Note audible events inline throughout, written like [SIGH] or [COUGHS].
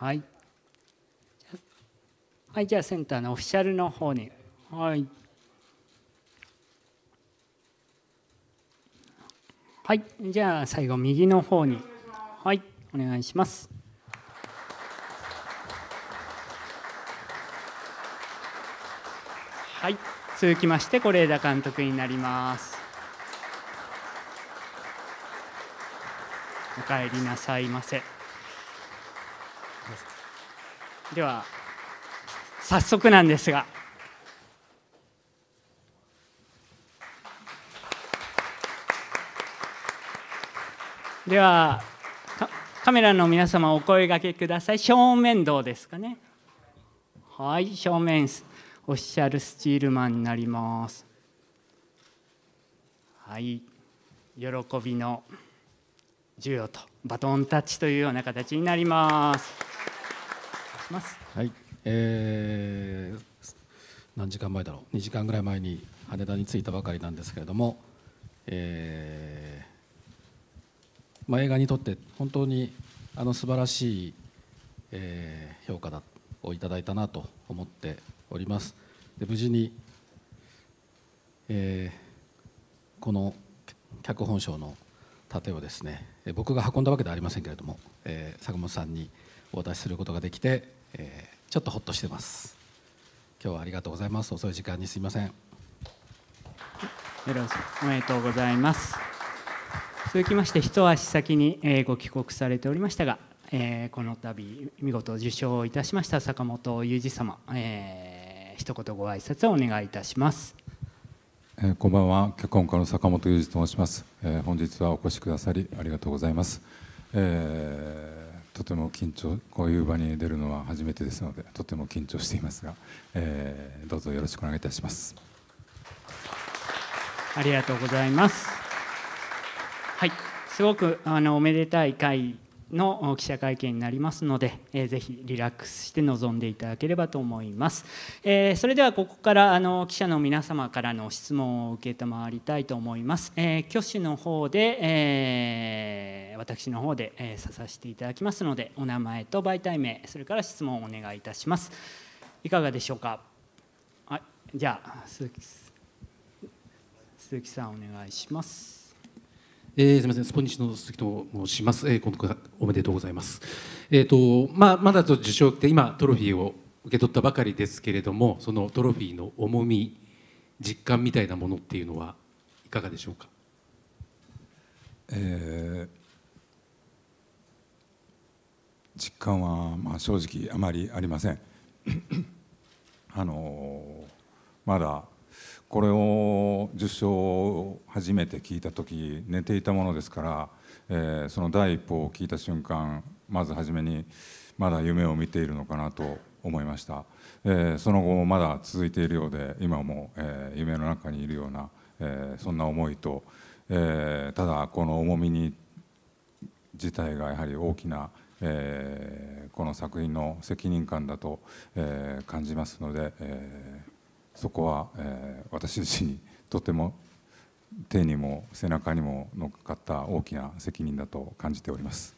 はい。はい、じゃあセンターのオフィシャルの方に。はい。はい、じゃあ最後右の方に。はい、お願いします。はい、続きまして是枝監督になります。お帰りなさいませ。では早速なんですがではカメラの皆様お声がけください正面どうですかねはい正面オフィシャルスチールマンになりますはい喜びの授与とバトンタッチというような形になりますします。はい、えー、何時間前だろう2時間ぐらい前に羽田に着いたばかりなんですけれども、えー、まあ、映画にとって本当にあの素晴らしい、えー、評価だをいただいたなと思っております。で無事に、えー、この脚本賞の盾をですね僕が運んだわけではありませんけれども、えー、坂本さんにお渡しすることができてえー、ちょっとほっとしてます今日はありがとうございます遅い時間にすみませんよろしくおめでとうございます続きまして一足先に、えー、ご帰国されておりましたが、えー、この度見事受賞いたしました坂本雄二様、えー、一言ご挨拶をお願いいたしますえー、こんばんは脚本家の坂本裕二と申します、えー、本日はお越しくださりありがとうございます、えーとても緊張こういう場に出るのは初めてですのでとても緊張していますが、えー、どうぞよろしくお願いいたしますありがとうございますはいすごくあのおめでたい会の記者会見になりますので、えー、ぜひリラックスして臨んでいただければと思います、えー、それではここからあの記者の皆様からの質問を受けりたいと思います、えー、挙手の方で、えー、私の方で、えー、させていただきますのでお名前と媒体名それから質問をお願いいたしますいかがでしょうかはいじゃあ鈴木鈴木さんお願いしますえー、すみません、スポニチの鈴木と申します。えー、今度おめでとうございます。えっ、ー、と、まあ、まだと受賞って、今トロフィーを受け取ったばかりですけれども、そのトロフィーの重み。実感みたいなものっていうのは、いかがでしょうか。えー実感はまあ正直あまりありませんあのまだこれを受賞を初めて聞いた時寝ていたものですから、えー、その第一報を聞いた瞬間まず初めにまだ夢を見ているのかなと思いました、えー、その後もまだ続いているようで今も、えー、夢の中にいるような、えそんな思いと、えただこの重みに自体がやはり大きなえー、この作品の責任感だと、えー、感じますので、えー、そこは、えー、私自身とても手にも背中にも乗っかった大きな責任だと感じております。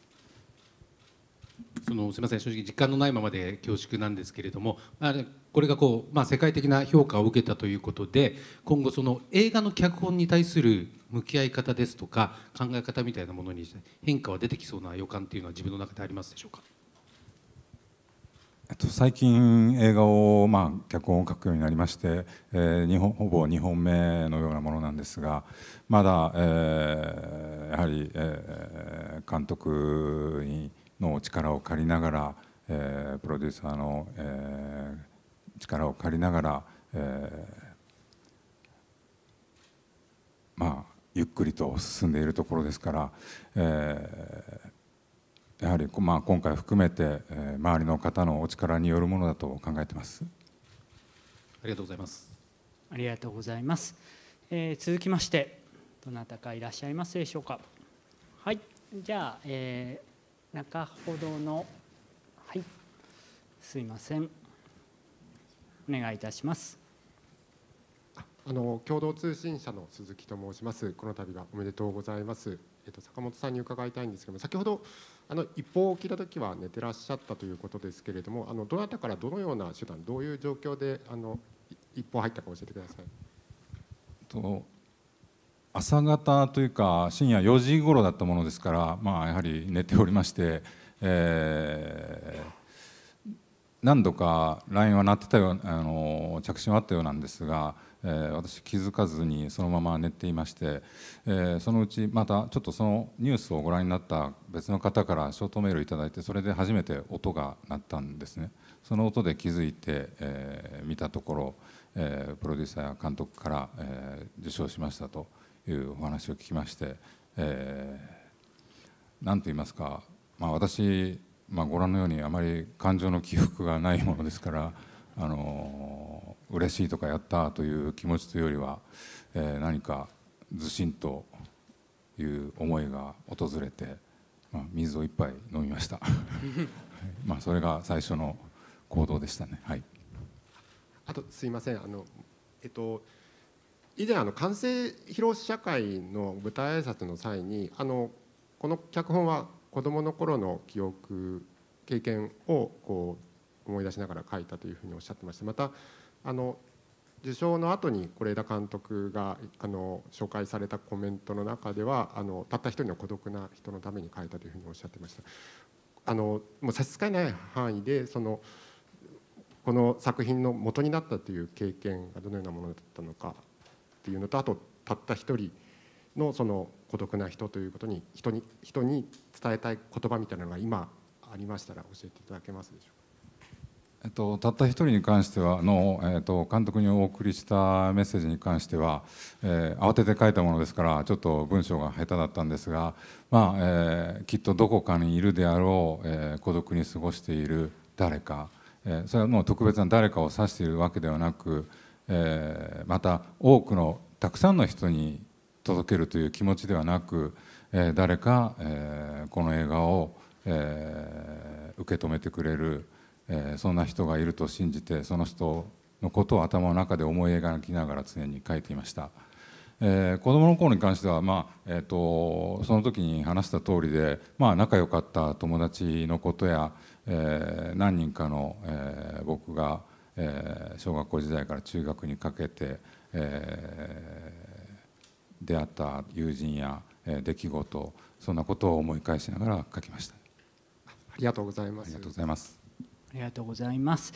そのすみません、正直、実感のないままで恐縮なんですけれども、あこれがこう、まあ、世界的な評価を受けたということで、今後、その映画の脚本に対する向き合い方ですとか、考え方みたいなものに変化は出てきそうな予感というのは、自分の中でありますでしょうか。えっと、最近映画を、まあ、脚本を書くようになりまして、えー、日本ほぼ2本目のようなものなんですがまだ、えー、やはり、えー、監督にの力を借りながら、えー、プロデューサーの、えー、力を借りながら、えー、まあゆっくりと進んでいるところですから、えー、やはり、まあ、今回含めて、え周りの方のお力によるものだと考えてますありがとうございますありがとうございます、えー、続きましてどなたかいらっしゃいますでしょうかはいじゃあ、えー、中ほどのはいすいませんお願いいたしますあの共同通信社の鈴木と申しますこの度はおめでとうございますえっと坂本さんに伺いたいんですけども先ほどあの一報を聞いた時は寝てらっしゃったということですけれどもあのどなたからどのような手段どういう状況であの一報入ったか教えてください。と朝方というか深夜4時頃だったものですから、まあ、やはり寝ておりまして、えー何度か LINE は鳴ってたよあの着信はあったようなんですが、えー、私気づかずにそのまま寝ていまして、えー、そのうちまたちょっとそのニュースをご覧になった別の方からショートメール頂いてそれで初めて音が鳴ったんですねその音で気づいて、えー、見たところ、えー、プロデューサーや監督から、えー、受賞しましたというお話を聞きまして、えー、と言いますか、まあ、私まあ、ご覧のようにあまり感情の起伏がないものですからあの嬉しいとかやったという気持ちというよりは、えー、何かずしんという思いが訪れて、まあ、水を一杯飲みました、はい、まあ、それが最初の行動でしたね、はい、あとすいませんあの、えっと、以前あの完成披露試写会の舞台挨拶の際にあのこの脚本は子どもの頃の記憶経験をこう思い出しながら書いたというふうにおっしゃってましてまたあの受賞の後に是枝監督があの紹介されたコメントの中ではあのたった一人の孤独な人のために書いたというふうにおっしゃってました。あのもう差し支えない範囲でそのこの作品の元になったという経験がどのようなものだったのかっていうのとあとたった一人のその孤独な人ということに人に人に伝えたい言葉みたいなのが今ありましたら教えていただけますでしょうか。えっと、たった一人に関してはの、えっと、監督にお送りしたメッセージに関しては、えー、慌てて書いたものですからちょっと文章が下手だったんですが、まあえー、きっとどこかにいるであろう、えー、孤独に過ごしている誰か、えそれはもう特別な誰かを指しているわけではなく、えまた多くのたくさんの人に届けるという気持ちではなく、えー、誰か、えー、この映画を、えー、受け止めてくれる、えー、そんな人がいると信じてその人のことを頭の中で思い描きながら常に書いていました。えー、子どもの頃に関しては、まあえーと、その時に話した通りで、まあ、仲良かった友達のことや、えー、何人かの、えー、僕が、えー、小学校時代から中学にかけて、え出会った友人や出来事そんなことを思い返しながら書きましたありがとうございますありがとうございますありがとうございます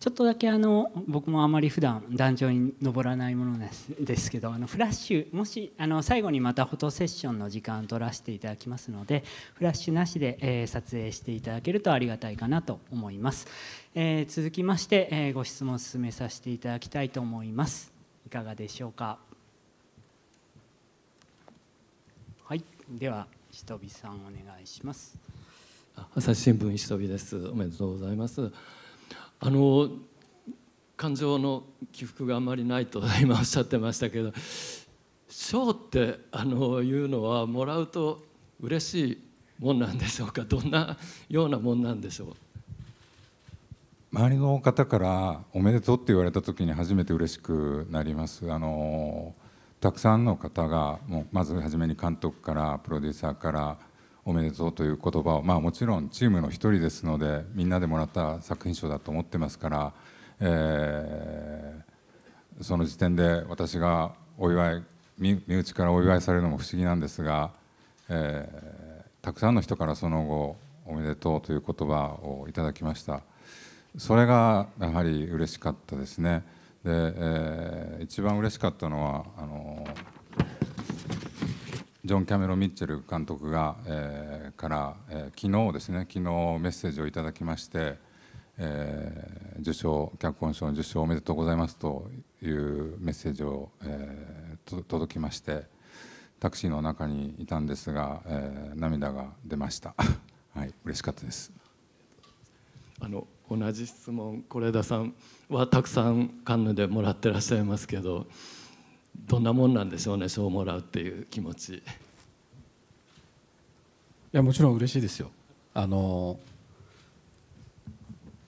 ちょっとだけあの僕もあまり普段壇上に登らないものですですけどあのフラッシュもしあの最後にまたフォトセッションの時間を取らせていただきますのでフラッシュなしで、えー、撮影していただけるとありがたいかなと思います、えー、続きまして、えー、ご質問を進めさせていただきたいと思いますいかがでしょうかでは石飛さんお願いします朝日新聞石飛ですおめでとうございますあの感情の起伏があんまりないと今おっしゃってましたけど賞ってあのいうのはもらうと嬉しいもんなんでしょうかどんなようなもんなんでしょう周りの方から「おめでとう」って言われた時に初めて嬉しくなります。あのたくさんの方がもうまず初めに監督からプロデューサーからおめでとうという言葉を、まあ、もちろんチームの1人ですのでみんなでもらった作品賞だと思ってますから、えー、その時点で私がお祝い身内からお祝いされるのも不思議なんですが、えー、たくさんの人からその後おめでとうという言葉をいただきましたそれがやはり嬉しかったですね。で、えー、一番嬉しかったのはあのジョン・キャメロン・ミッチェル監督が、えー、から、えー、昨日ですね昨日メッセージをいただきまして、えー、受賞脚本賞の受賞おめでとうございますというメッセージを、えー、届きましてタクシーの中にいたんですが、えー、涙が出ました [LAUGHS] はい嬉しかったですあの同じ質問是枝さんはたくさんカンヌでもらってらっしゃいますけどどんなもんなんでしょうね賞をもらうっていう気持ちいやもちろん嬉しいですよあの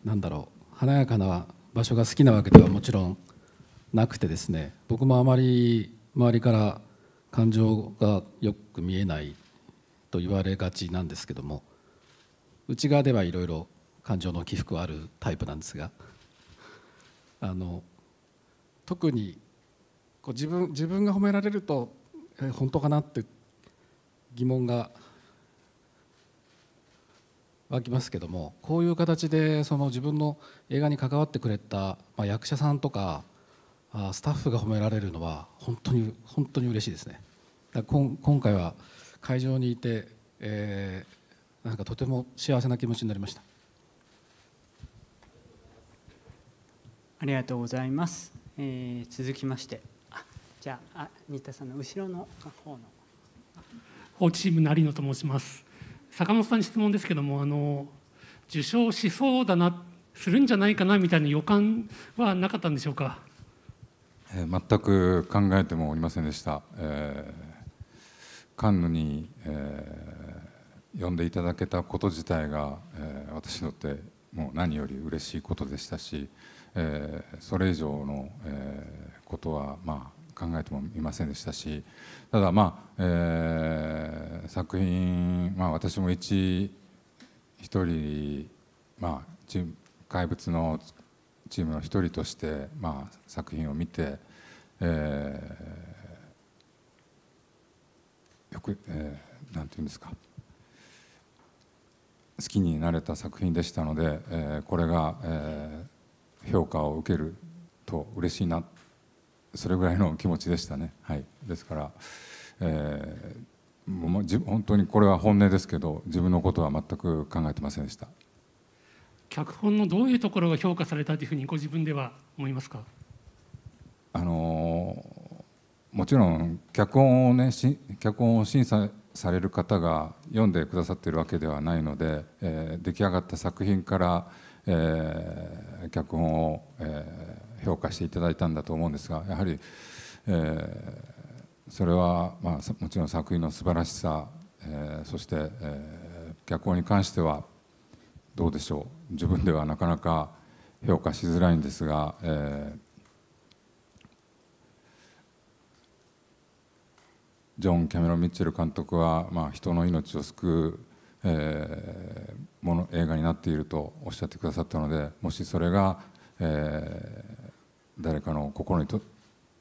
なんだろう華やかな場所が好きなわけではもちろんなくてですね僕もあまり周りから感情がよく見えないと言われがちなんですけども内側ではいろいろ感情の起伏はあるタイプなんですがあの特にこう自分自分が褒められると、え本当かなって疑問が湧きますけどもこういう形でその自分の映画に関わってくれた、まあ、役者さんとかあスタッフが褒められるのは本当に本当に嬉しいですね。だ今今回は会場にいて、えー、なんかとても幸せな気持ちになりました。りがとうございます。えー、続きまして、じゃあ新田さんの後ろの方の。法チーム成野と申します。坂本さんに質問ですけども、あの受賞しそうだなするんじゃないかなみたいな予感はなかったんでしょうか。えー、全く考えてもおりませんでした。えー、カンヌに、えー、呼んでいただけたこと自体が、えー、私にとってもう何より嬉しいことでしたし。えー、それ以上の、えー、ことは、まあ、考えてもいませんでしたしただ、まあえー、作品、まあ、私も一一人、まあ、チ怪物のチームの一人として、まあ、作品を見て、えー、よく、えー、なんていうんですか好きになれた作品でしたので、えー、これが、えー、評価を受けると嬉しいなそれぐらいの気持ちでしたね、はい、ですから、えー、もう本当にこれは本音ですけど自分のことは全く考えてませんでした脚本のどういうところが評価されたというふうにご自分では思いますかあのー、もちろん脚本をね脚本を審査される方が読んでくださっているわけではないので、えー、出来上がった作品から「えー、脚本を、えー、評価していただいたんだと思うんですがやはり、えー、それは、まあ、もちろん作品の素晴らしさ、えー、そして、えー、脚本に関してはどうでしょう自分ではなかなか評価しづらいんですが、えー、ジョン・キャメロン・ミッチェル監督は、まあ、人の命を救うえー、もの映画になっているとおっしゃってくださったのでもしそれが、えー、誰かの心にと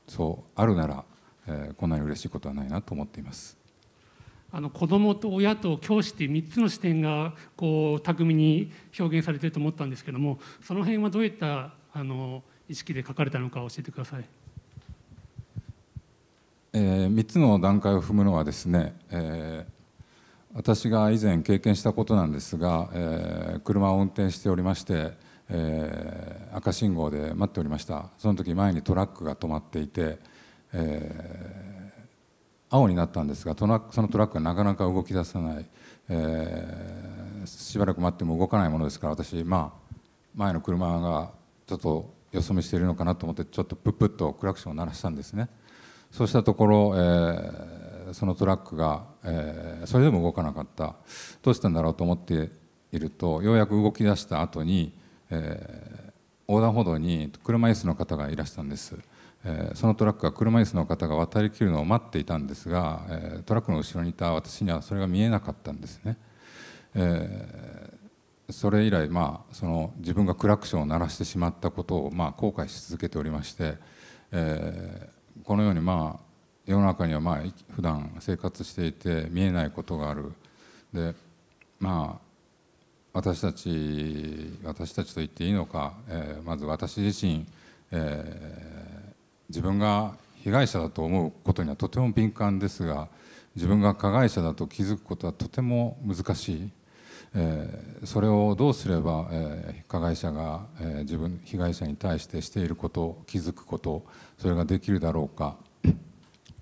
そうあるなら、えー、こんなに嬉しいことはないなと思っています。あの子どもと親と教師っていう3つの視点がこう巧みに表現されてると思ったんですけどもその辺はどういったあの意識で書かれたのか教えてください。えー、3つの段階を踏むのはですね、えー、私が以前経験したことなんですが、えー、車を運転しておりまして、えー、赤信号で待っておりましたその時前にトラックが止まっていて、えー、青になったんですがトラそのトラックがなかなか動き出さない、えしばらく待っても動かないものですから私、まあ、前の車がちょっとよそ見しているのかなと思ってちょっとプップッとクラクションを鳴らしたんですね。そうしたところ、えーそのトラックが、えー、それでも動かなかったどうしたんだろうと思っているとようやく動き出した後に、えー、横断歩道に車椅子の方がいらしたんです、えー、そのトラックが車椅子の方が渡りきるのを待っていたんですが、えー、トラックの後ろにいた私にはそれが見えなかったんですね、えー、それ以来、まあ、その自分がクラクションを鳴らしてしまったことを、まあ、後悔し続けておりまして、えー、このように、まあ、世の中にはまあ普段生活していて見えないことがあるでまあ私たち私たちと言っていいのか、えー、まず私自身、えー、自分が被害者だと思うことにはとても敏感ですが自分が加害者だと気づくことはとても難しい、えー、それをどうすれば、えー、加害者が、えー、自分被害者に対してしていること気づくことそれができるだろうか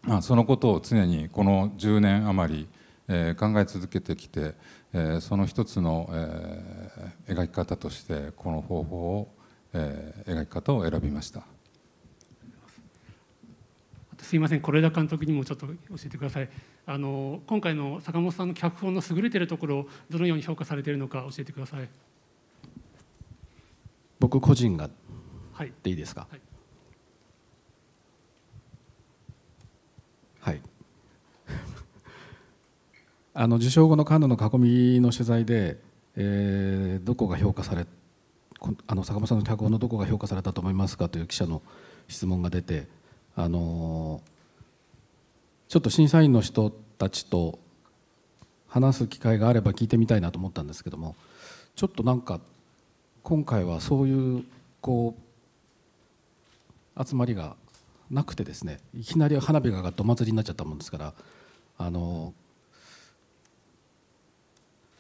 まあ、そのことを常にこの10年余り、えー、考え続けてきて、えー、その一つの、えー、描き方としてこの方法を、えー、描き方を選びましたすいません是枝監督にもちょっと教えてくださいあの今回の坂本さんの脚本の優れているところをどのように評価されているのか教えてください僕個人がでいいですか、はい、あの受賞後のカンヌの囲みの取材で、えー、どこが評価されあの坂本さんの脚本のどこが評価されたと思いますかという記者の質問が出て、あのー、ちょっと審査員の人たちと話す機会があれば聞いてみたいなと思ったんですけどもちょっとなんか今回はそういうこう集まりがなくてですねいきなり花火が上がっお祭りになっちゃったもんですからあの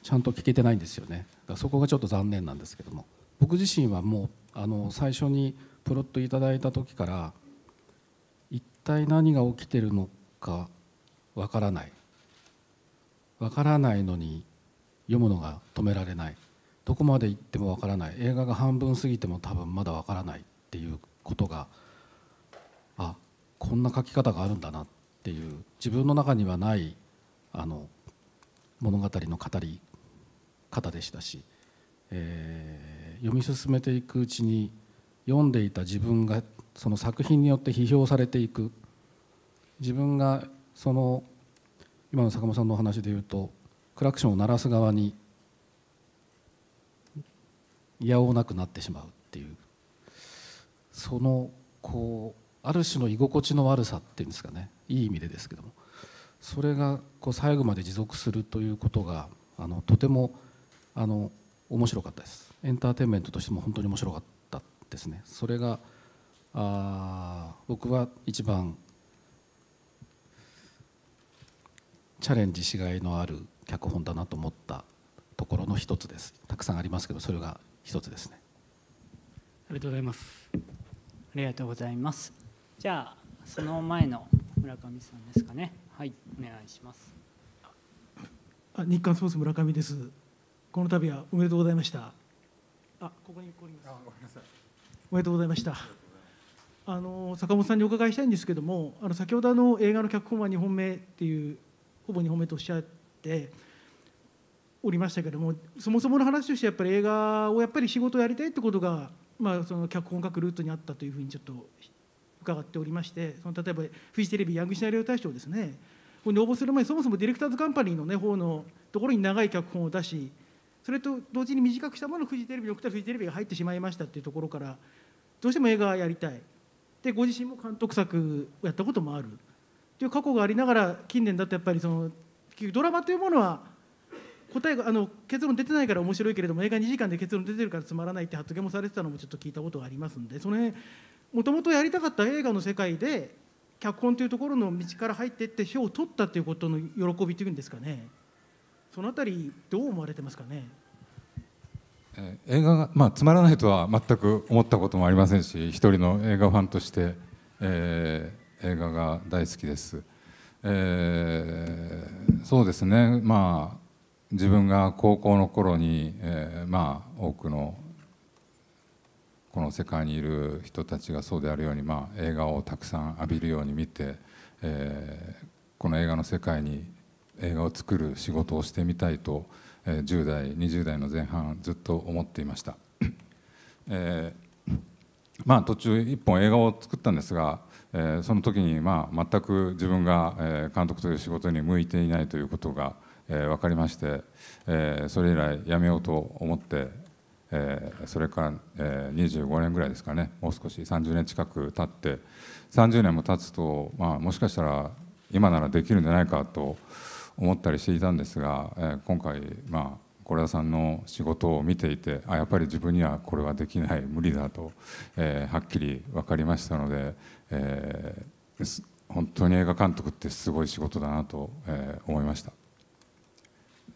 ちゃんと聞けてないんですよねそこがちょっと残念なんですけども僕自身はもうあの最初にプロットいただいた時から一体何が起きてるのかわからないわからないのに読むのが止められないどこまで行ってもわからない映画が半分過ぎても多分まだわからないっていうことがあこんな書き方があるんだなっていう自分の中にはないあの物語の語り方でしたし、えー、読み進めていくうちに読んでいた自分がその作品によって批評されていく自分がその今の坂本さんのお話でいうとクラクションを鳴らす側にやおなくなってしまうっていうそのこうある種の居心地の悪さっていうんですかねいい意味でですけどもそれがこう最後まで持続するということがあのとてもあの面白かったですエンターテインメントとしても本当に面白かったですねそれがあ僕は一番チャレンジしがいのある脚本だなと思ったところの一つですたくさんありますけどそれが一つですねありがとうございますありがとうございますじゃあその前の村上さんですかねはいお願いしますあ日刊スポーツ村上ですこの度はおめでとうございました。あ、ここにおります。おめでとうございました。あの坂本さんにお伺いしたいんですけども、あの先ほどの映画の脚本は2本目っていうほぼ2本目とおっしゃっておりましたけども、そもそもの話としてやっぱり映画をやっぱり仕事をやりたいってことが、まあその脚本を書くルートにあったというふうにちょっと伺っておりまして、その例えばフジテレビヤングシナリオ大賞ですね。これ応募する前そもそもディレクターズカンパニーのね方のところに長い脚本を出し。それと同時に短くしたものをフジテレビに送ったらフジテレビが入ってしまいましたっていうところからどうしても映画やりたいでご自身も監督作をやったこともあるという過去がありながら近年だとやっぱりそのドラマというものは答えがあの結論出てないから面白いけれども映画2時間で結論出てるからつまらないって発言もされてたのもちょっと聞いたことがありますんでその辺もともとやりたかった映画の世界で脚本というところの道から入っていって賞を取ったということの喜びというんですかね。そのあたりどう思われてますかね。えー、映画が、まあ、つまらないとは全く思ったこともありませんし一人の映画ファンとして、えー、映画が大好きです、えー、そうですねまあ自分が高校の頃に、えー、まあ多くのこの世界にいる人たちがそうであるように、まあ、映画をたくさん浴びるように見て、えー、この映画の世界に映画を作る仕事をしてみたいと、10代20代の前半ずっと思っていました、えー、まあ途中一本映画を作ったんですが、えー、その時にまあ全く自分が、監督という仕事に向いていないということが、えー、分かりまして、えー、それ以来やめようと思ってえー、それから、えー、25年ぐらいですかねもう少し30年近く経って30年も経つと、まあ、もしかしたら今ならできるんじゃないかと、思ったりしていたんですが、えー、今回まあ是枝さんの仕事を見ていてあやっぱり自分にはこれはできない無理だと、えー、はっきり分かりましたので、えー、本当に映画監督ってすごい仕事だなと、えー、思いました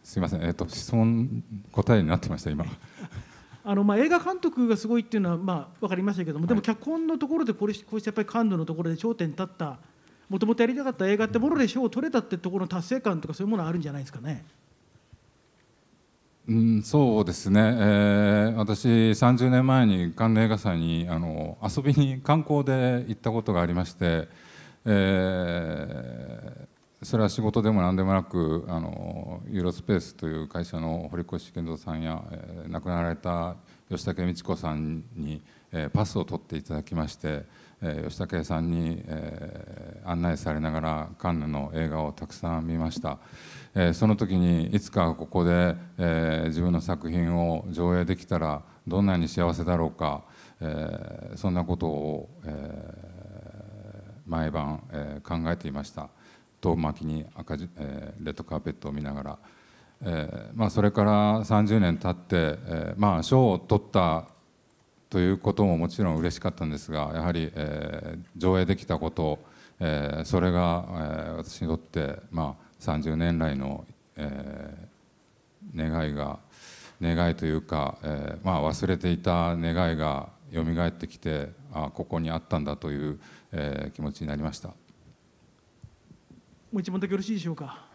すいません、えーと、質問答えになってました今。[LAUGHS] あのまあ映画監督がすごいっていうのはまあ分かりましたけども、でも脚本のところでこれこうしてやっぱり感度のところで頂点に立ったもともとやりたかった映画ってもろで賞を取れたってところの達成感とかそういうものはあるんじゃないですかね。うん、そうですね、えー、私30年前に関連映画祭にあの遊びに観光で行ったことがありまして、えー、それは仕事でも何でもなくあのユーロスペースという会社の堀越健三さんや、えー、亡くなられた吉武美智子さんに。えパスを取っていただきまして、え吉武さんに、え案内されながらカンヌの映画をたくさん見ました、えその時にいつかここで、え自分の作品を上映できたらどんなに幸せだろうか、えそんなことを、え毎晩、え考えていました遠巻きに赤字えレッドカーペットを見ながら。えーまあ、それから30年経って、えーまあ、賞を取ったということももちろん嬉しかったんですがやはり、えー、上映できたこと、えー、それが、えー、私にとって、まあ、30年来の、えー、願いが願いというか、えーまあ、忘れていた願いが蘇ってきてあここにあったんだという、えー、気持ちになりましたもう一問だけよろしいでしょうか、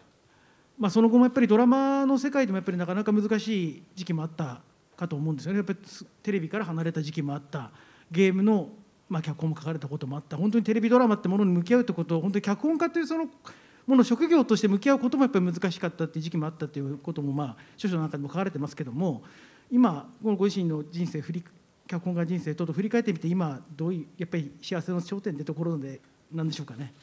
まあ、その後もやっぱりドラマの世界でもやっぱりなかなか難しい時期もあったかと思うんですよねやっぱりテレビから離れた時期もあったゲームの、まあ、脚本も書かれたこともあった本当にテレビドラマってものに向き合うってこと本当に脚本家というそのもの職業として向き合うこともやっぱり難しかったっていう時期もあったということもまあ著書の中でも書かれてますけども今このご自身の人生振り脚本家人生と振り返ってみて今どういうやっぱり幸せの頂点でところでなんでしょうかね。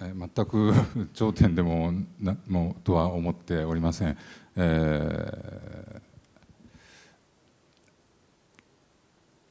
全く [LAUGHS] 頂点でもなもとは思っておりません、えー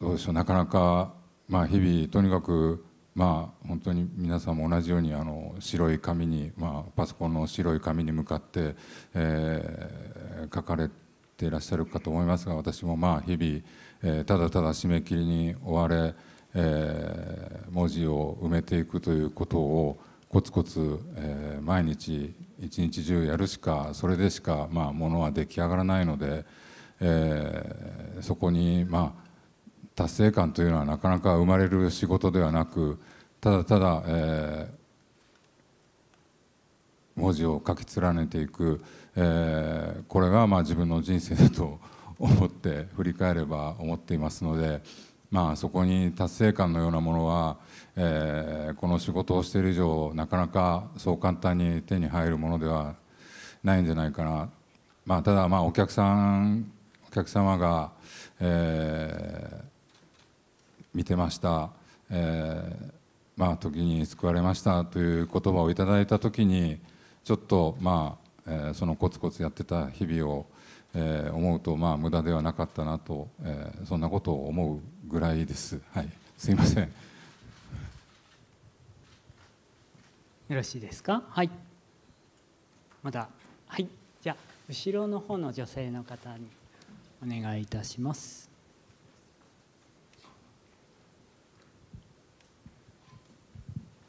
うでしょうなかなか、まあ、日々とにかく、まあ、本当に皆さんも同じようにあの白い紙に、まあ、パソコンの白い紙に向かって、えー、書かれていらっしゃるかと思いますが私もまあ日々、えー、ただただ締め切りに追われ、えー、文字を埋めていくということをコツコツ、えー、毎日一日中やるしかそれでしか、まあ、ものは出来上がらないので、えー、そこにまあ達成感というのはなかなか生まれる仕事ではなくただただ、えー、文字を書き連ねていく、えー、これがまあ自分の人生だと思って振り返れば思っていますので、まあ、そこに達成感のようなものは、えー、この仕事をしている以上なかなかそう簡単に手に入るものではないんじゃないかな、まあ、ただまあお客さんお客様が、えー見てました、えー、まあ、時に救われましたという言葉をいただいた時にちょっと、まあえー、そのコツコツやってた日々を、えー、思うと、まあ、無駄ではなかったなと、えー、そんなことを思うぐらいです。はい、すいませんよろしいですかはいまだはいじゃ後ろの方の女性の方にお願いいたします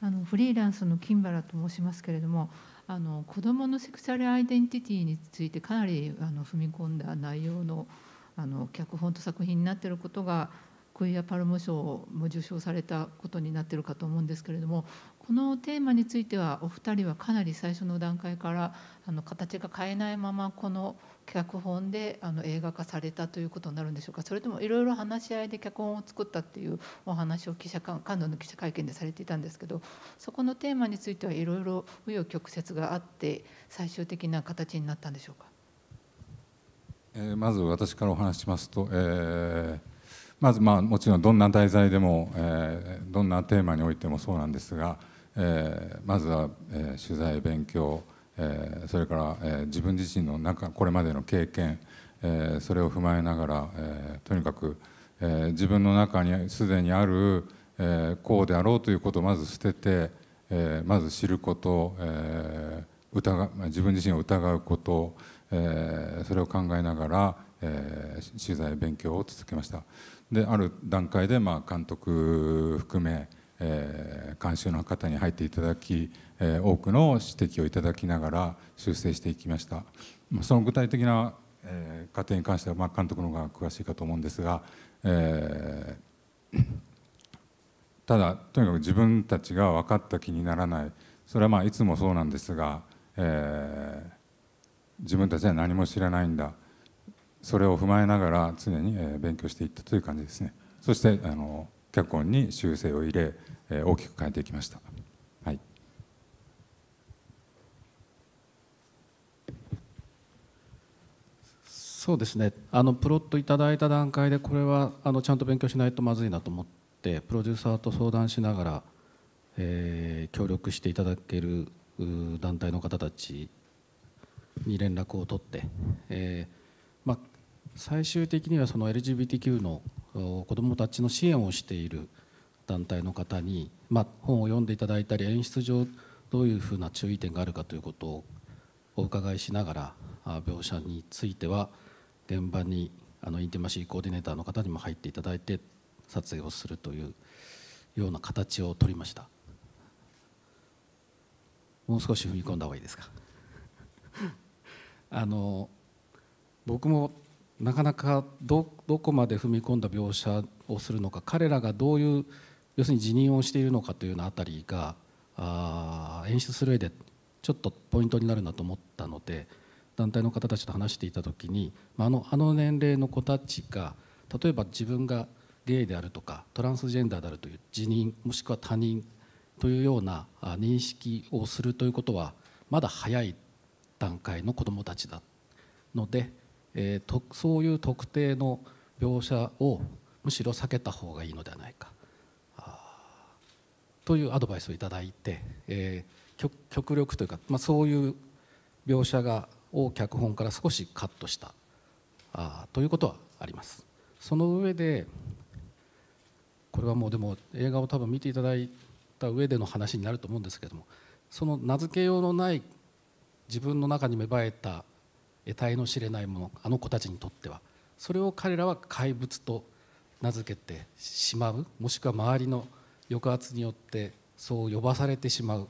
あのフリーランスの金原と申しますけれどもあの子どものセクシャルアイデンティティについてかなりあの踏み込んだ内容のあの脚本と作品になっていることがクイア・パルム賞も受賞されたことになっているかと思うんですけれどもこのテーマについてはお二人はかなり最初の段階からあの形が変えないままこの脚本であの映画化されたということになるんでしょうかそれともいろいろ話し合いで脚本を作ったっていうお話を記者間関東の記者会見でされていたんですけどそこのテーマについてはいろいろ紆余曲折があって最終的な形になったんでしょうか、えー、まず私からお話しますと、えー、まずまあもちろんどんな題材でも、えー、どんなテーマにおいてもそうなんですが。えー、まずは、えー、取材勉強、えー、それから、えー、自分自身の中これまでの経験、えー、それを踏まえながら、えー、とにかく、えー、自分の中にすでにある、えー、こうであろうということをまず捨てて、えー、まず知ること、えー、疑自分自身を疑うこと、えー、それを考えながら、えー、取材勉強を続けましたである段階で、まあ、監督含め、えー、監修の方に入っていただき、えー、多くの指摘をいただきながら修正していきました、まあ、その具体的な、えー、過程に関しては、まあ、監督の方が詳しいかと思うんですが、えー、[COUGHS] ただとにかく自分たちが分かった気にならないそれはまあいつもそうなんですが、えー、自分たちは何も知らないんだそれを踏まえながら常に勉強していったという感じですねそしてあの脚本に修正を入れえ大きく変えていきました。はい、そうですねあのプロットいただいた段階でこれはあのちゃんと勉強しないとまずいなと思ってプロデューサーと相談しながら、えー、協力していただける団体の方たちに連絡を取って、えーまあ、最終的にはその LGBTQ の子どもたちの支援をしている団体の方に、まあ、本を読んでいただいたり演出上どういうふうな注意点があるかということをお伺いしながら描写については現場にあのインティマシーコーディネーターの方にも入っていただいて撮影をするというような形をとりましたもう少し踏み込んだ方がいいですか [LAUGHS] あの僕もなかなかどどこまで踏み込んだ描写をするのか彼らがどういう要するに辞任をしているのかというようなあたりがあ演出する上でちょっとポイントになるなと思ったので団体の方たちと話していた時に、まあ、あのあの年齢の子たちが例えば自分がゲイであるとかトランスジェンダーであるという辞任もしくは他人というような認識をするということはまだ早い段階の子どもたちだので、えー、とそういう特定の描写をむしろ避けた方がいいのではないかというアドバイスを頂いて、えー、極力というか、まあ、そういう描写がを脚本から少しカットしたあということはありますその上でこれはもうでも映画を多分見ていただいた上での話になると思うんですけどもその名付けようのない自分の中に芽生えた得体の知れないものあの子たちにとってはそれを彼らは怪物と名付けてしまうもしくは周りの抑圧によってそう呼ばされてしまう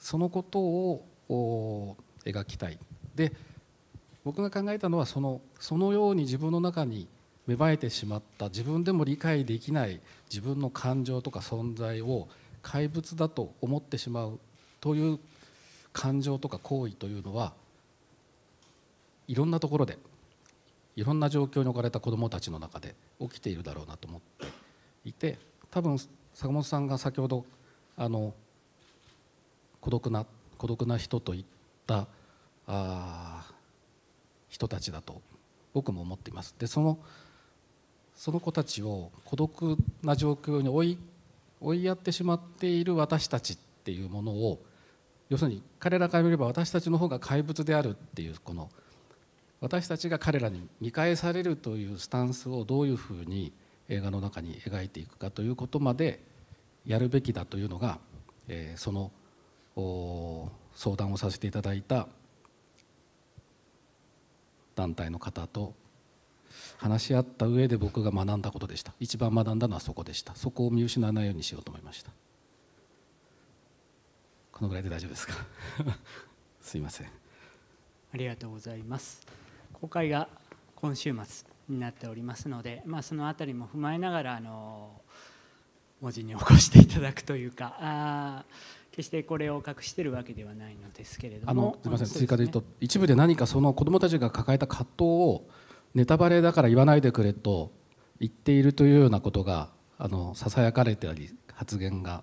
そのことを描きたいで僕が考えたのはそのそのように自分の中に芽生えてしまった自分でも理解できない自分の感情とか存在を怪物だと思ってしまうという感情とか行為というのはいろんなところでいろんな状況に置かれた子どもたちの中で起きているだろうなと思っていて多分坂本さんが先ほどあの孤独な孤独な人といったあ人たちだと僕も思っていますでそのその子たちを孤独な状況に追い追いやってしまっている私たちっていうものを要するに彼らから見れば私たちの方が怪物であるっていうこの私たちが彼らに見返されるというスタンスをどういうふうに映画の中に描いていくかということまでやるべきだというのが、えー、その相談をさせていただいた団体の方と話し合った上で僕が学んだことでした一番学んだのはそこでしたそこを見失わないようにしようと思いましたこのぐらいで大丈夫ですか [LAUGHS] すいませんありがとうございます公開が今週末になっておりますので、まあ、その辺りも踏まえながらあの文字に起こしていただくというかあ決してこれを隠しているわけではないのですけれどもあのすみません、ね、追加で言うと一部で何かその子どもたちが抱えた葛藤をネタバレだから言わないでくれと言っているというようなことがあのささやかれたり発言が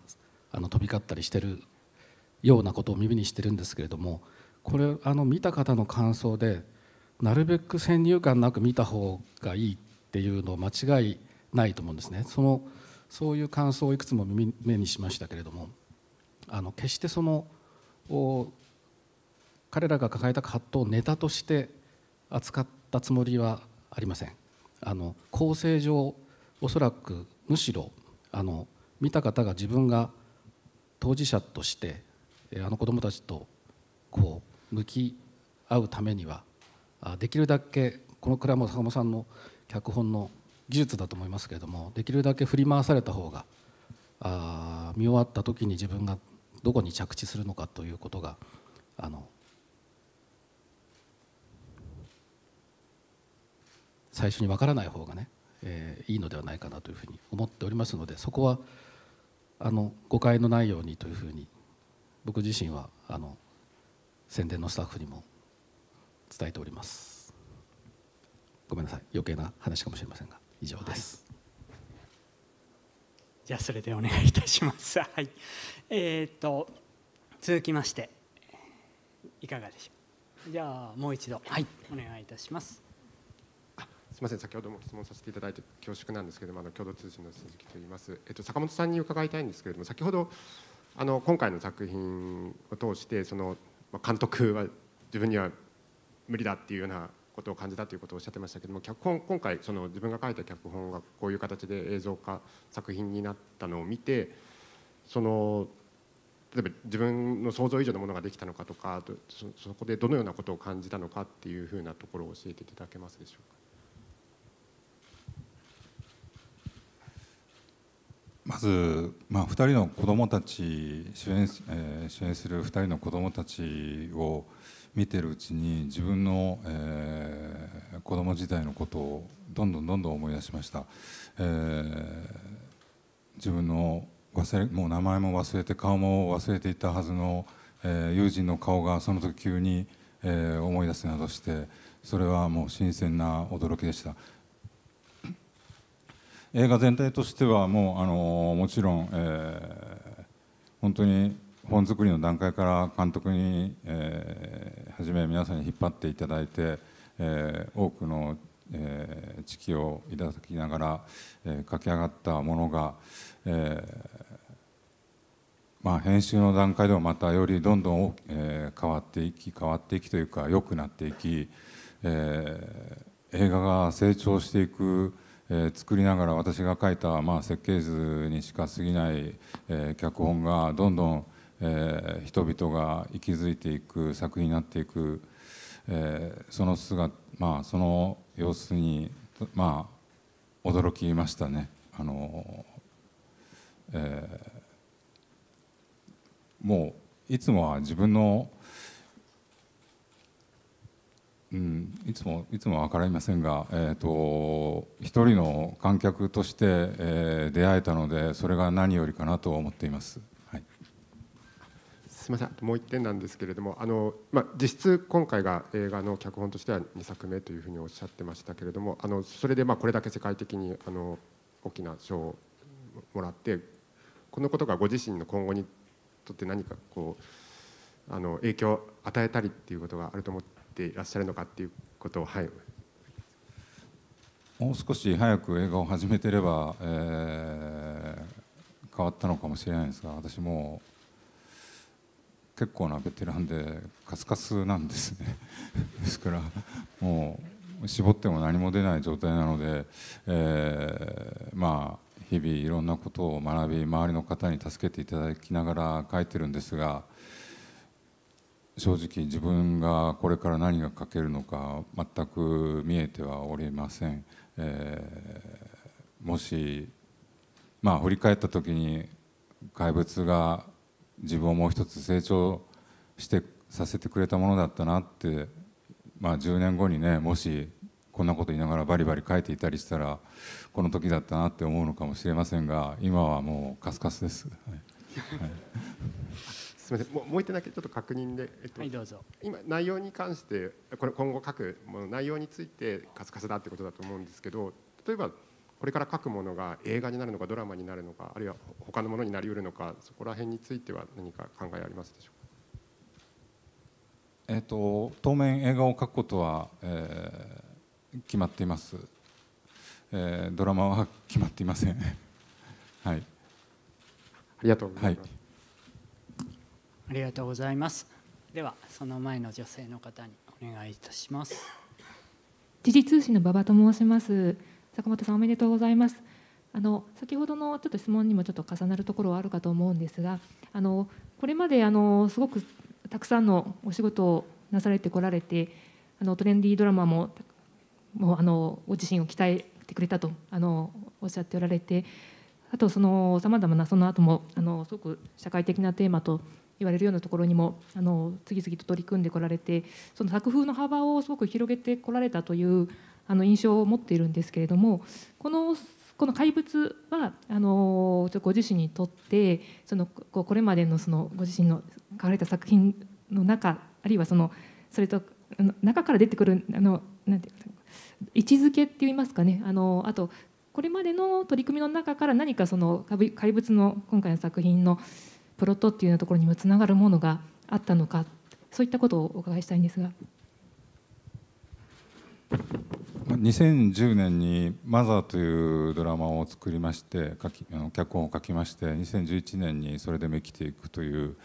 あの飛び交ったりしてるようなことを耳にしてるんですけれどもこれあの見た方の感想でなるべく先入観なく見た方がいいっていうの間違いないと思うんですねそのそういう感想をいくつも目にしましたけれどもあの決してその彼らが抱えた葛藤をネタとして扱ったつもりはありませんあの構成上おそらくむしろあの見た方が自分が当事者としてあの子どもたちとこう向き合うためにはできるだけこの倉も坂本さんの脚本の技術だと思いますけれどもできるだけ振り回された方があ見終わった時に自分がどこに着地するのかということがあの最初に分からない方がね、えー、いいのではないかなというふうに思っておりますのでそこはあの誤解のないようにというふうに僕自身はあの宣伝のスタッフにも伝えておりますごめんなさい余計な話かもしれませんが以上です、はい、じゃあそれでお願いいたします [LAUGHS] はいえっ、ー、と続きましていかがでしょうじゃあもう一度はいお願いいたしますすみません先ほども質問させていただいて恐縮なんですけれどもあの共同通信の鈴木と言います、えっと、坂本さんに伺いたいんですけれども先ほどあの今回の作品を通してその監督は自分には無理だっていうようなことを感じたということをおっしゃってましたけども脚本今回その自分が書いた脚本がこういう形で映像化作品になったのを見てその例えば自分の想像以上のものができたのかとかそそこでどのようなことを感じたのかっていうふうなところを教えていただけますでしょうか。まず、まあ、2人の子どもたち主演,、えー、主演する2人の子どもたちを、見てるうちに自分の、えー、子供時代のことをどんどんどんどん思い出しました、えー、自分の忘れもう名前も忘れて顔も忘れていたはずの、えー、友人の顔がその時急に、えー、思い出すなどしてそれはもう新鮮な驚きでした映画全体としてはもう、あのもちろん、えー、本当に本作りの段階から監督に、えー、はじめ皆さんに引っ張っていただいて、えー、多くの、えー、知識をいただきながら、えー、書き上がったものが、えーまあ、編集の段階でもまたよりどんどん、えー、変わっていき変わっていきというか良くなっていき、えー、映画が成長していく、え作りながら私が書いた、まあ、設計図にしか過ぎない、えー、脚本がどんどん、えー、人々が息づいていく作品になっていく、えー、その姿、まあ、その様子に、まあ、驚きましたね。あのえー、もういつもは自分の、うん、いつもいつも分かりませんが、えーと、と一人の観客として、えー、出会えたのでそれが何よりかなと思っています。みませんもう1点なんですけれどもあの、まあ、実質今回が映画の脚本としては2作目というふうにおっしゃってましたけれどもあのそれでまあこれだけ世界的にあの大きな賞をもらってこのことがご自身の今後にとって何かこうあの影響を与えたりっていうことがあると思っていらっしゃるのかっていうことを、はい、もう少し早く映画を始めてれば、えー、変わったのかもしれないですが私も結構なベテランでカスカスなんですね [LAUGHS] ですからもう絞っても何も出ない状態なので、えー、まあ日々いろんなことを学び周りの方に助けていただきながら書いてるんですが正直自分がこれから何が書けるのか全く見えてはおりません。えー、もしまあ振り返った時に怪物が自分をもう一つ成長してさせてくれたものだったなって、まあ、10年後にねもしこんなこと言いながらバリバリ書いていたりしたらこの時だったなって思うのかもしれませんが今はもうカスカスです。はいはいすみません、もうもう一点だけちょっと確認で、えっと、はい、今内容に関してこれ今後書くもの内容についてカスカスだってことだと思うんですけど、例えばこれから書くものが映画になるのかドラマになるのかあるいは他のものになりうるのかそこら辺については何か考えありますでしょうかえーと、当面映画を書くことは、えー、決まっています、えー、ドラマは決まっていません [LAUGHS] はいありがとうございます、はい、ありがとうございますではその前の女性の方にお願いいたします時事通信の馬場と申します坂本さんおめでとうございます。あの先ほどのちょっと質問にもちょっと重なるところはあるかと思うんですが、あのこれまであのすごくたくさんのお仕事をなされてこられて、あのトレンディードラマももうあのご自身を鍛えてくれたとあのおっしゃっておられて、あとそのさまざまなその後もあのすごく社会的なテーマと言われるようなところにもあの次々と取り組んでこられてその作風の幅をすごく広げてこられたというあの印象を持っているんですけれどもこのこの怪物はあのご自身にとってそのこれまでのそのご自身の書かれた作品の中あるいはそのそれと中から出てくるあのなんていう位置づけって言いますかねあのあとこれまでの取り組みの中から何かその怪物の今回の作品のプロットっていうようなところにもつながるものがあったのかそういったことをお伺いしたいんですが。2010年に「マザー」というドラマを作りまして書きあの脚本を書きまして2011年に「それでも生きていく」という、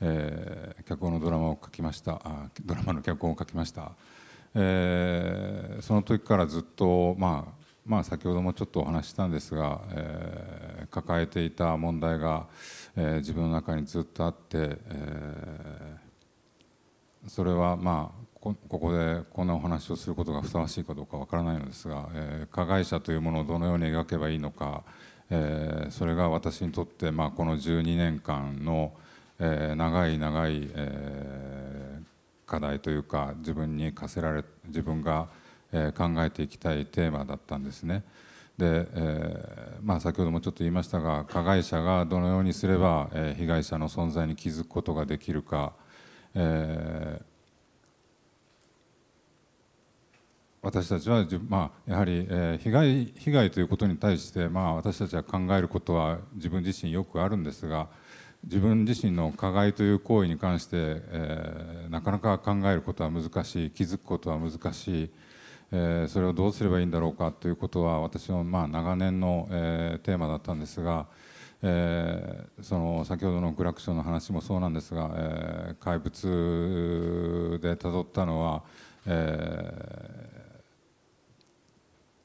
えー、脚本のドラマを書きましたあドラマの脚本を書きました、えー、その時からずっと、まあ、まあ先ほどもちょっとお話ししたんですが、えー、抱えていた問題が、えー、自分の中にずっとあって、えー、それはまあここでこんなお話をすることがふさわしいかどうかわからないのですが、えー、加害者というものをどのように描けばいいのか、えー、それが私にとって、まあ、この12年間の、えー、長い長い、えー、課題というか自分に課せられ自分が、えー、考えていきたいテーマだったんですね。で、えーまあ、先ほどもちょっと言いましたが加害者がどのようにすれば、えー、被害者の存在に気づくことができるか、えー私たちは、まあ、やはり、えー、被害被害ということに対して、まあ、私たちは考えることは自分自身よくあるんですが自分自身の加害という行為に関して、えー、なかなか考えることは難しい気づくことは難しい、えー、それをどうすればいいんだろうかということは私の、まあ、長年の、えテーマだったんですが。えー、その先ほどのグラクションの話もそうなんですが、えー、怪物でたどったのは、え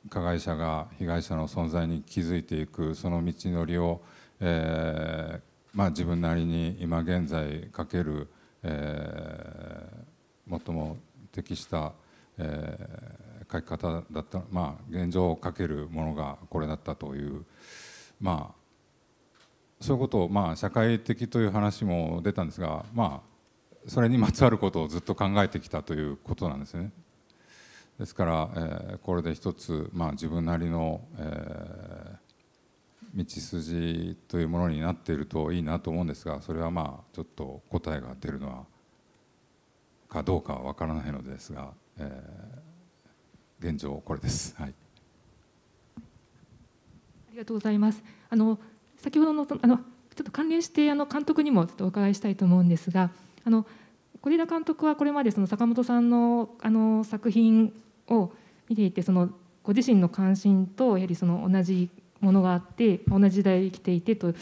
加害者が被害者の存在に気づいていくその道のりを、えーまあ、自分なりに今現在かける、えー、最も適した、えー、書き方だった、まあ、現状をかけるものがこれだったという、まあ、そういうことを、まあ、社会的という話も出たんですが、まあ、それにまつわることをずっと考えてきたということなんですね。ですから、えー、これで一つ、まあ、自分なりの、えー、道筋というものになっているといいなと思うんですがそれはまあちょっと答えが出るのはかどうかは分からないのですが、えー、現状これです。はい、ありがとうございます。あの先ほどのあのちょっと関連してあの監督にもちょっとお伺いしたいと思うんですが、あの小枝監督はこれまでその坂本さんのあの作品を見ていてそのご自身の関心とやはりその同じものがあって同じ時代生きていてと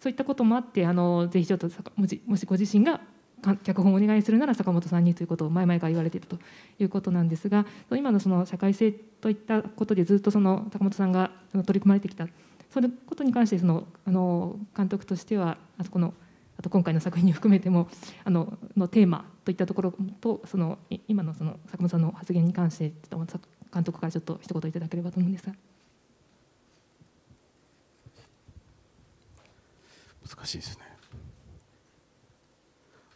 そういったこともあってあのぜひちょっともしもしご自身が脚本をお願いするなら坂本さんにということを前々から言われているということなんですが今のその社会性といったことでずっとその坂本さんが取り組まれてきたそのことに関してそのあの監督としてはあそこのと今回の作品に含めてもあののテーマといったところとその今のその坂本さんの発言に関してちょっと監督からちょっと一言いただければと思うんですが。難しいですね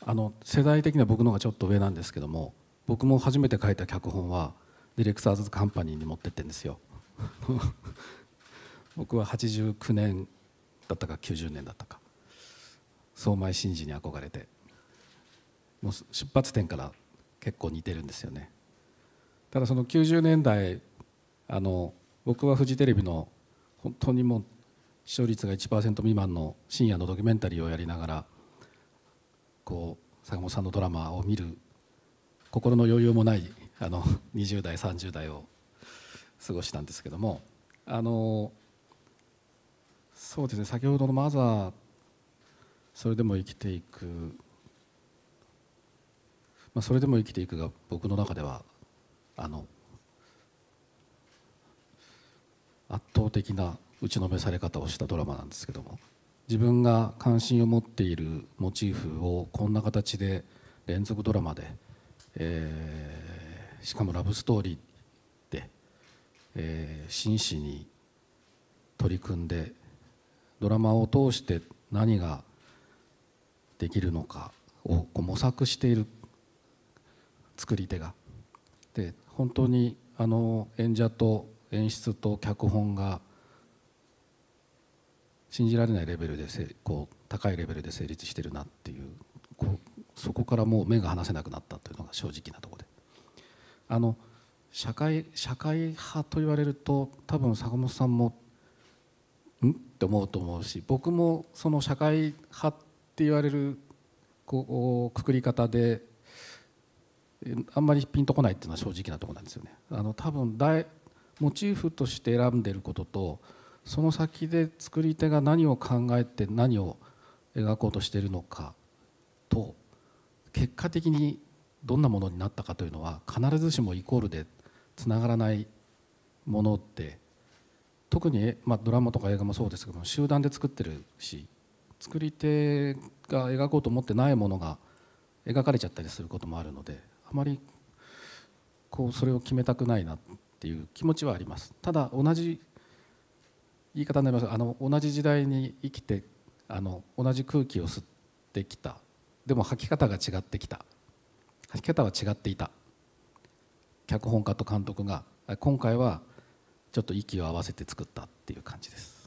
あの世代的には僕の方がちょっと上なんですけども僕も初めて書いた脚本はディレクターズカンパニーに持ってってんですよ [LAUGHS] 僕は89年だったか90年だったか相米真司に憧れてもう出発点から結構似てるんですよねただその90年代あの僕はフジテレビの本当にもう視聴率が1%未満の深夜のドキュメンタリーをやりながらこう坂本さんのドラマを見る心の余裕もないあの20代30代を過ごしたんですけどもあのそうですね先ほどのマザーそれでも生きていく、まあ、それでも生きていくが僕の中ではあの圧倒的な打ちのめされ方をしたドラマなんですけども自分が関心を持っているモチーフをこんな形で連続ドラマで、えー、しかもラブストーリーで、えー、真摯に取り組んでドラマを通して何ができるのかをこう模索している作り手が。で本当にあの演者と演出と脚本が信じられないレベルでこう高いレベルで成立してるなっていうこうそこからもう目が離せなくなったというのが正直なところで。あの社会社会派と言われると多分坂本さんもんって思うと思うし僕もその社会派って言われるこうくくり方であんまりピンとこないっていうのは正直なとこなんですよね。あの多分大モチーフとして選んでることとその先で作り手が何を考えて何を描こうとしているのかと結果的にどんなものになったかというのは必ずしもイコールでつながらないものって特に、まあ、ドラマとか映画もそうですけども集団で作ってるし作り手が描こうと思ってないものが描かれちゃったりすることもあるのであまりこうそれを決めたくないなっていう気持ちはありますただ同じ言い方になりますあの同じ時代に生きてあの同じ空気を吸ってきたでも吐き方が違ってきた吐き方は違っていた脚本家と監督が今回はちょっと息を合わせて作ったっていう感じです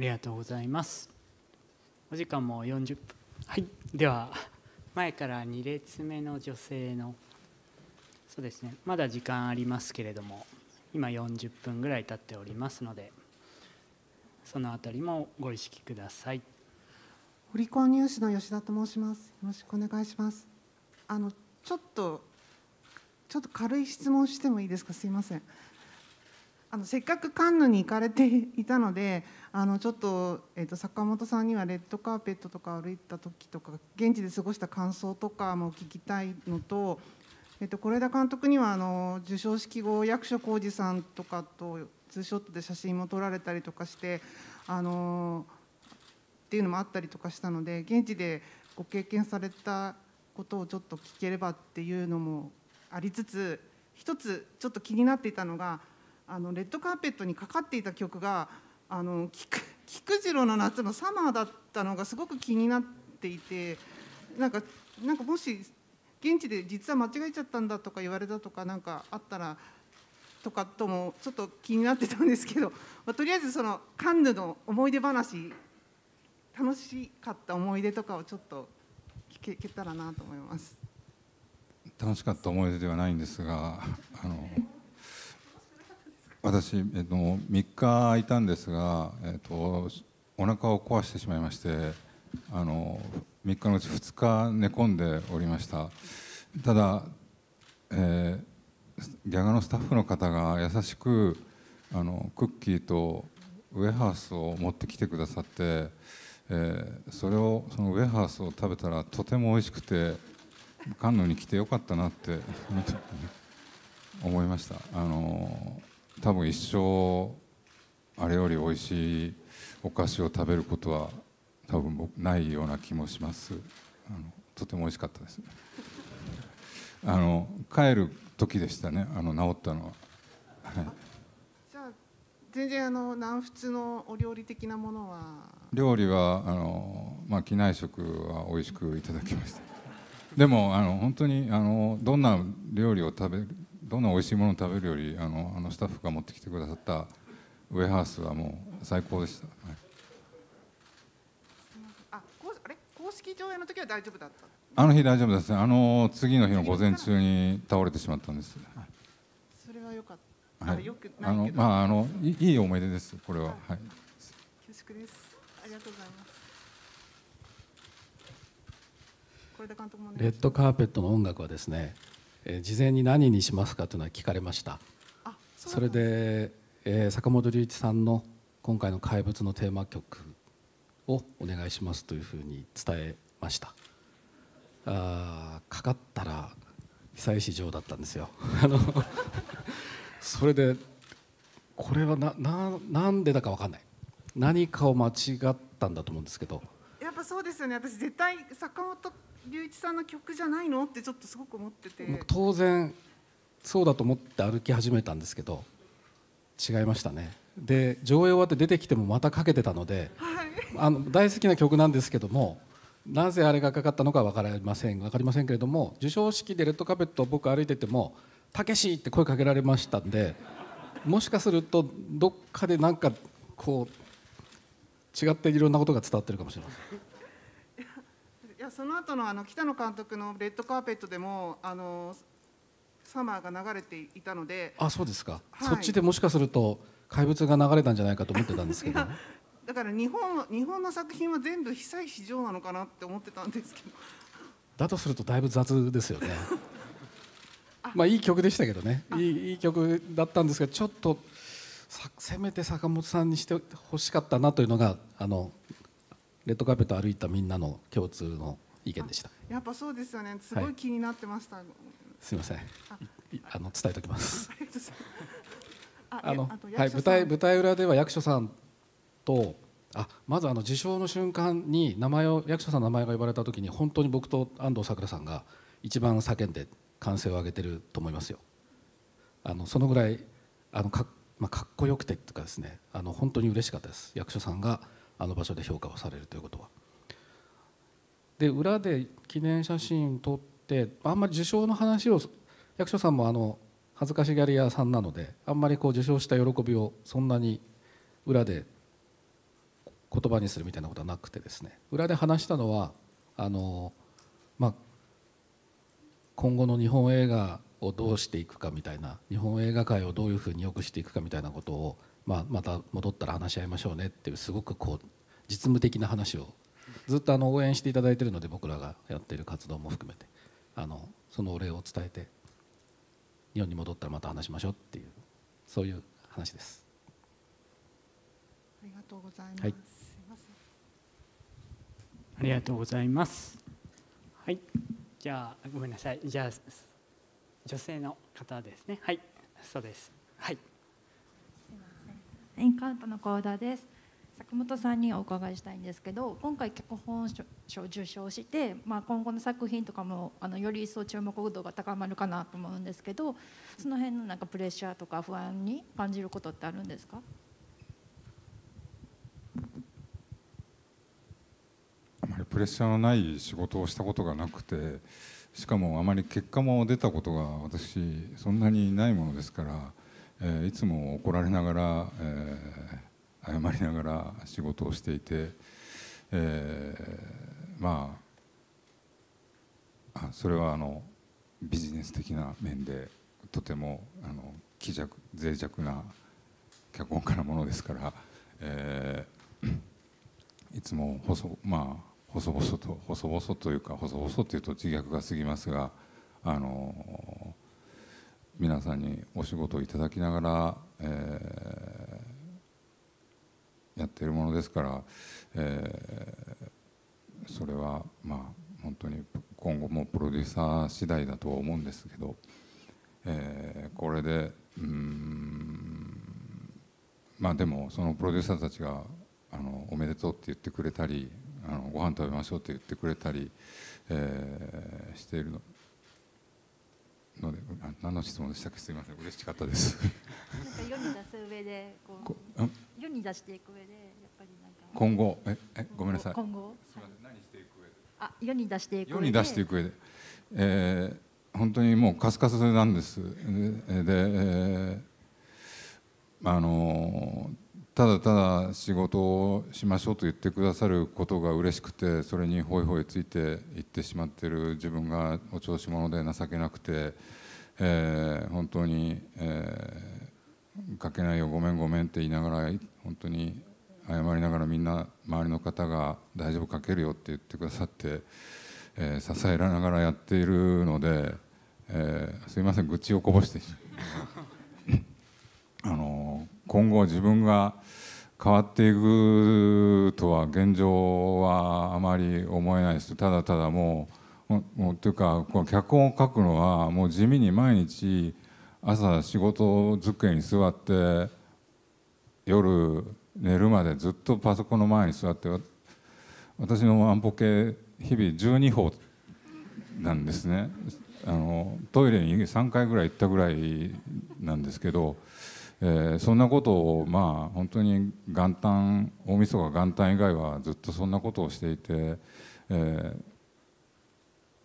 ありがとうございますお時間も40分はいでは前から2列目の女性のそうですねまだ時間ありますけれども今40分ぐらい経っておりますのでそのあたりもご意識くださいオリコンニュースの吉田と申しますよろしくお願いしますあのちょっとちょっと軽い質問してもいいですかすいませんあのせっかくカンヌに行かれていたので [LAUGHS] あのちょっと,、えーと、坂本さんにはレッドカーペットとか歩いた時とか現地で過ごした感想とかも聞きたいのと是、えっと、枝監督にはあの授賞式後役所広司さんとかとツーショットで写真も撮られたりとかしてあのっていうのもあったりとかしたので現地でご経験されたことをちょっと聞ければっていうのもありつつ一つちょっと気になっていたのが。あのレッドカーペットにかかっていた曲があの菊菊次郎の夏のサマーだったのがすごく気になっていてなんかなんかもし現地で実は間違えちゃったんだとか言われたとかんかあったらとかともちょっと気になってたんですけど、[LAUGHS] まあ、とりあえずそのカンヌの思い出話楽しかった思い出とかをちょっと聞けたらなと思います。楽しかった思い出ではないんですがあの私、えっと、3日いたんですが、えっと、お腹を壊してしまいましてあの3日のうち2日寝込んでおりましたただ、えー、ギャガのスタッフの方が優しくあのクッキーとウェハースを持ってきてくださって、えー、それをそのウェハースを食べたらとても美味しくてカンヌに来てよかったなって思いました。あの多分一生あれより美味しいお菓子を食べることは多分僕ないような気もしますあのとても美味しかったです [LAUGHS] あの帰る時でしたねあの治ったのは、はい、じゃあ全然あの南仏のお料理的なものは料理はあの、まあ、機内食は美味しくいただきましたでもあの本当にあのどんな料理を食べどんな美味しいものを食べるよりあのあのスタッフが持ってきてくださったウェハースはもう最高でした、はい、あ公あれ公式上映の時は大丈夫だったあの日大丈夫ですねあの次の日の午前中に倒れてしまったんです、それはよかったはい、よくあのまああのいいい思い出ですこれは、はい、恐縮ですありがとうございますレッドカーペットの音楽はですねえー、事前に何にしますかというのは聞かれましたそれで、えー、坂本龍一さんの今回の「怪物」のテーマ曲をお願いしますというふうに伝えましたあかかったら久石譲だったんですよ [LAUGHS] それでこれはなななんでだか分かんない何かを間違ったんだと思うんですけどやっぱそうですよね私絶対坂本龍一さんの曲じゃないのってちょっとすごく思ってて当然そうだと思って歩き始めたんですけど違いましたねで上映終わって出てきてもまたかけてたので、はい、あの大好きな曲なんですけどもなぜあれがかかったのか分かりません分かりませんけれども授賞式でレッドカーペットを僕歩いてても「たけし!」って声かけられましたんでもしかするとどっかでなんかこう違っていろんなことが伝わってるかもしれません。その後のあの北野監督のレッドカーペットでもあのサマーが流れていたのであそうですか、はい、そっちでもしかすると怪物が流れたんじゃないかと思ってたんですけど、[LAUGHS] だから日本日本の作品は全部被災市場なのかなって思ってたんですけどだとするとだいぶ雑ですよね [LAUGHS] まあいい曲でしたけどねいいいい曲だったんですがちょっとせめて坂本さんにしてほしかったなというのがあのレッドカーペット歩いたみんなの共通の意見でしたやっぱそうですよねすごい気になってました、はい、すいませんあの伝えときます [LAUGHS] あのはい舞台舞台裏では役所さんとあまずあの受賞の瞬間に名前を役所さんの名前が呼ばれた時に本当に僕と安藤サクラさんが一番叫んで歓声を上げてると思いますよあのそのぐらいあのか,、まあ、かっこよくてとかですねあの本当に嬉しかったです役所さんがあの場所で評価をされるということは。で裏で記念写真撮ってあんまり受賞の話を役所さんもあの恥ずかしがり屋さんなのであんまりこう受賞した喜びをそんなに裏で言葉にするみたいなことはなくてですね裏で話したのはあの、まあ、今後の日本映画をどうしていくかみたいな日本映画界をどういうふうに良くしていくかみたいなことをまあ、また戻ったら話し合いましょうねっていうすごくこう実務的な話をずっとあの応援していただいているので僕らがやっている活動も含めてあのそのお礼を伝えて日本に戻ったらまた話しましょうっていうそういう話です。ありがとうございます。はい、ありがとうございます。はい、じゃあごめんなさい。じゃあ女性の方ですね。はい、そうです。はい。エンカウントの講座です坂本さんにお伺いしたいんですけど今回脚本賞受賞して、まあ、今後の作品とかもあのより一層注目度が高まるかなと思うんですけどその辺のなんかプレッシャーとか不安に感じることってあるんですかあまりプレッシャーのない仕事をしたことがなくてしかもあまり結果も出たことが私そんなにないものですからえいつも怒られながら、え謝りながら仕事をしていて、えまあそれはあのビジネス的な面でとてもあの気弱脆弱な脚本家なものですから、え [COUGHS] いつも細まあ細々と細々というか細々というと自虐が過ぎますがあのー皆さんにお仕事をいただきながら、えー、やっているものですから、えー、それはまあ本当に今後もプロデューサー次第だとは思うんですけど、えー、これでうんまあでもそのプロデューサーたちがあのおめでとうって言ってくれたりあのご飯食べましょうって言ってくれたり、えー、しているの何の質問でしたっけすみません嬉しかったです世に出す上でこう世に出していく上でやっぱりなんか今後ええごめんなさい今後すみません、はい、何していく上であ世に出していく世に出していく上で、えー、本当にもうカスカスなんですで、えー、あのただただ仕事をしましょうと言ってくださることが嬉しくてそれにホイホイついていってしまってる自分がお調子者で情けなくて。えー、本当に、えー、書けないよごめんごめんって言いながら本当に謝りながらみんな周りの方が大丈夫書けるよって言ってくださって、えー、支えられながらやっているので、えー、すいません愚痴をこぼして [LAUGHS] あの今後自分が変わっていくとは現状はあまり思えないですただただもうもうというかこう脚本を書くのはもう地味に毎日朝仕事机に座って夜寝るまでずっとパソコンの前に座って私の安保系日々12歩なんですねあのトイレに3回ぐらい行ったぐらいなんですけど、えー、そんなことをまあ本当に元旦大晦日元旦以外はずっとそんなことをしていて、えー、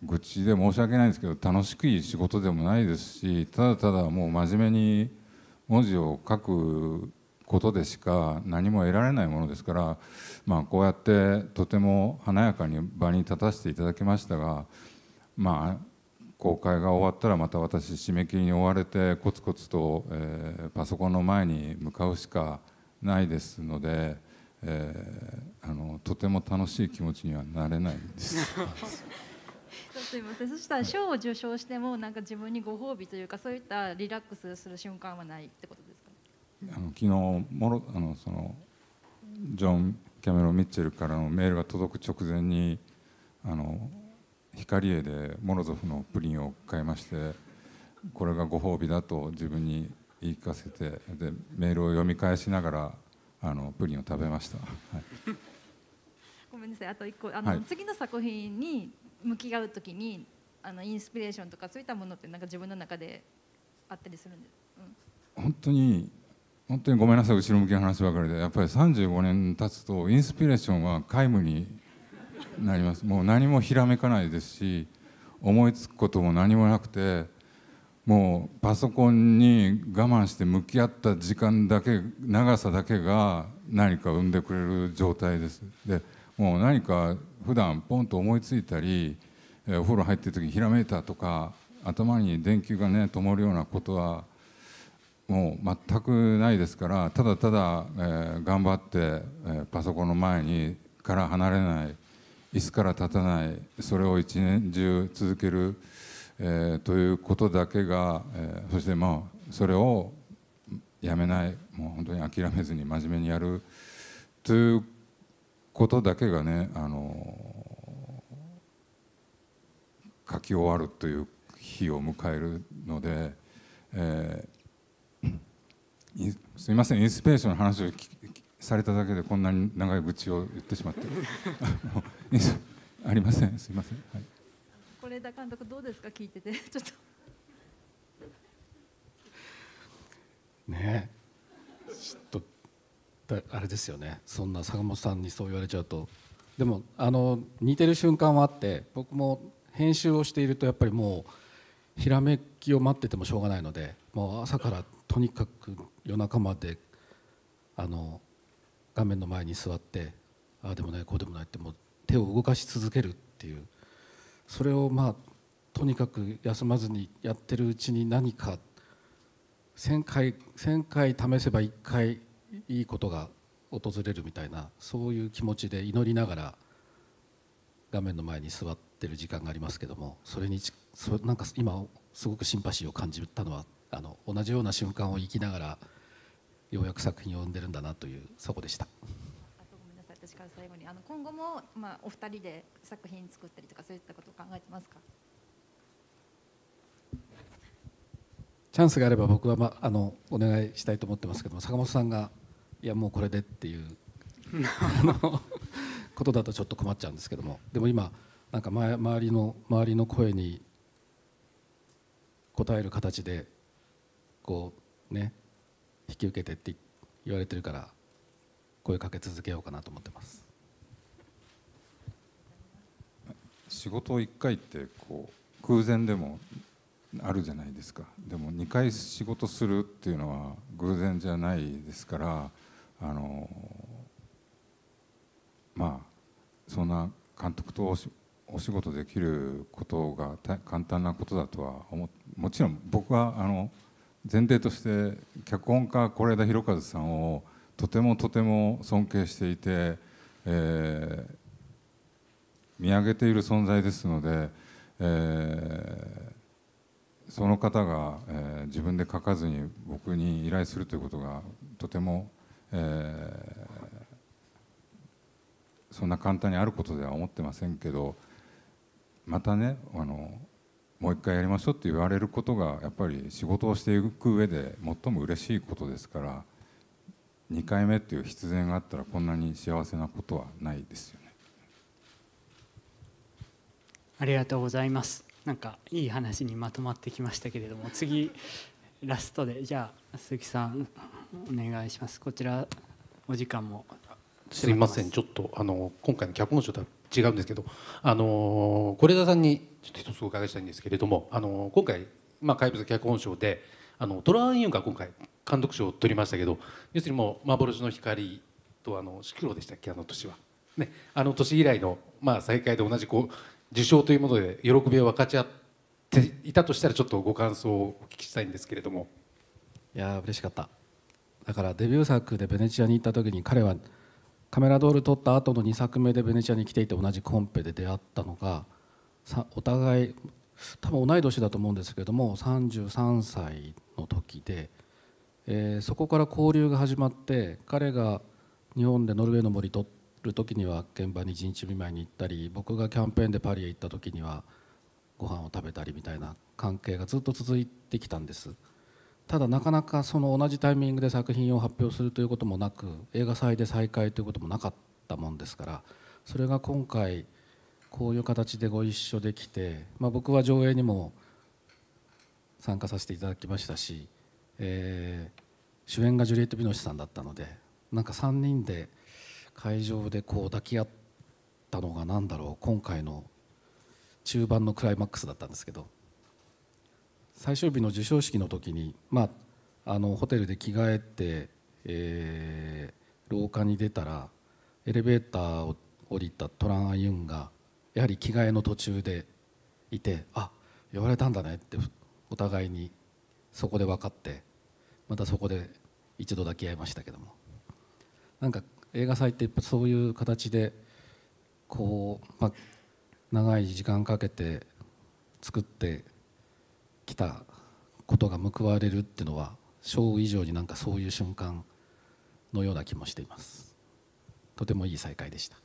愚痴で申し訳ないんですけど楽しくいい仕事でもないですしただただもう真面目に文字を書くことでしか何も得られないものですから、まあ、こうやってとても華やかに場に立たせていただきましたが、まあ、公開が終わったらまた私締め切りに追われてコツコツと、えー、パソコンの前に向かうしかないですので、えー、あのとても楽しい気持ちにはなれないです。[LAUGHS] すみませんそしたら賞を受賞してもなんか自分にご褒美というかそういったリラックスする瞬間はないってことですかあの昨日もろあのそのジョン・キャメロン・ミッチェルからのメールが届く直前にあの光栄でモロゾフのプリンを買いましてこれがご褒美だと自分に言い聞かせてでメールを読み返しながらあのプリンを食べました。はいごめんなさいあと一個あの、はい、次の作品に向き合う時にあのインスピレーションとかそういったものってなんか自分の中であったりするんです、うん、本当に本当にごめんなさい後ろ向きの話ばかりでやっぱり35年経つとインスピレーションは皆無になりますもう何もひらめかないですし思いつくことも何もなくてもうパソコンに我慢して向き合った時間だけ長さだけが何か生んでくれる状態です。でもう何か普段ポンと思いついたり、えお風呂入ってる時にひらめいたとか頭に電球がね灯るようなことはもう全くないですからただただ、えー、頑張って、えー、パソコンの前にから離れない椅子から立たないそれを一年中続ける、えー、ということだけが、えー、そしてまあそれをやめないもう本当に諦めずに真面目にやるということだけがねあの書き終わるという日を迎えるので、えー、[COUGHS] すみませんインスピレーションの話をされただけでこんなに長い愚痴を言ってしまって [LAUGHS] ありませんすみません。はい是枝監督どうですか聞いててちょっとねあれですよねそんな坂本さんにそう言われちゃうとでもあの似てる瞬間はあって僕も編集をしているとやっぱりもうひらめきを待っててもしょうがないのでもう朝からとにかく夜中まであの画面の前に座ってああでもないこうでもないってもう手を動かし続けるっていうそれをまあとにかく休まずにやってるうちに何か1,000回1,000回試せば1回いいことが訪れるみたいなそういう気持ちで祈りながら画面の前に座ってる時間がありますけどもそれにそなんか今すごくシンパシーを感じたのはあの同じような瞬間を生きながらようやく作品を生んでるんだなというそこでした。私から最後にあの今後も、まあ、お二人で作品作ったりとかそういったことを考えてますかチャンスがあれば僕は、まあ、あのお願いしたいと思ってますけども坂本さんがいやもうこれでっていう [LAUGHS] ことだとちょっと困っちゃうんですけどもでも今なんか前周りの周りの声に応える形でこうね引き受けてって言われてるから声かけ続けようかなと思ってます仕事を1回ってこう偶然でもあるじゃないですかでも2回仕事するっていうのは偶然じゃないですからあのまあそんな監督とお仕事できることが簡単なことだとは思もちろん僕はあの前提として脚本家是枝裕和さんをとてもとても尊敬していて、えー、見上げている存在ですので、えー、その方が、えー、自分で書かずに僕に依頼するということがとてもえー、そんな簡単にあることでは思ってませんけどまたねあのもう一回やりましょうって言われることがやっぱり仕事をしていく上で最も嬉しいことですから2回目っていう必然があったらこんなに幸せなことはないですよね。ありがとうございます。なんかいい話にまとまってきましたけれども次ラストでじゃあ鈴木さんお願いしますこちらお時間もすみませんちょっとあの今回の脚本賞とは違うんですけどあの是枝さんにちょっと一つお伺いしたいんですけれどもあの今回、まあ、怪物脚本賞であのトラン・ユンが今回監督賞を取りましたけど要するにもう幻の光とあのシクロでしたっけあの年は、ね、あの年以来の、まあ、再会で同じこう受賞というもので喜びを分かち合っていたとしたらちょっとご感想をお聞きしたいんですけれどもいや嬉しかっただからデビュー作でベネチアに行った時に彼はカメラドール撮った後の2作目でベネチアに来ていて同じコンペで出会ったのがお互い多分同い年だと思うんですけども33歳の時で、えー、そこから交流が始まって彼が日本でノルウェーの森撮る時には現場に一日見舞いに行ったり僕がキャンペーンでパリへ行った時にはご飯を食べたりみたいな関係がずっと続いてきたんです。ただなかなかその同じタイミングで作品を発表するということもなく映画祭で再開ということもなかったもんですからそれが今回こういう形でご一緒できて、まあ、僕は上映にも参加させていただきましたし、えー、主演がジュリエット・ビノシさんだったのでなんか3人で会場でこう抱き合ったのが何だろう今回の中盤のクライマックスだったんですけど最終日の授賞式の時に、まあ、あのホテルで着替えて、えー、廊下に出たらエレベーターを降りたトラン・アユンがやはり着替えの途中でいてあ言われたんだねってお互いにそこで分かってまたそこで一度抱き合いましたけどもなんか映画祭ってやっぱそういう形でこう、まあ、長い時間かけて作って来たことが報われるっていうのは勝負以上になんかそういう瞬間のような気もしていますとてもいい再会でした